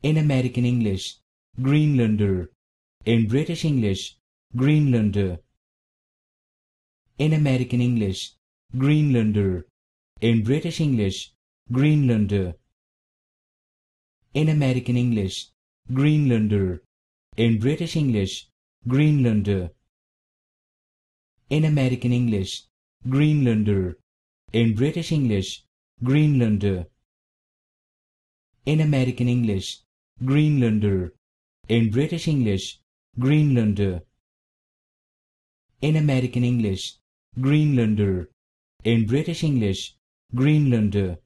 In American English, Greenlander. In British English, Greenlander. In American English, Greenlander. In British English, Greenlander. In American English, Greenlander. In British English, Greenlander. In American English, Greenlander. In British English, Greenlander. In American English, Greenlander. In British English, Greenlander. In American English, Greenlander. In British English, Greenlander.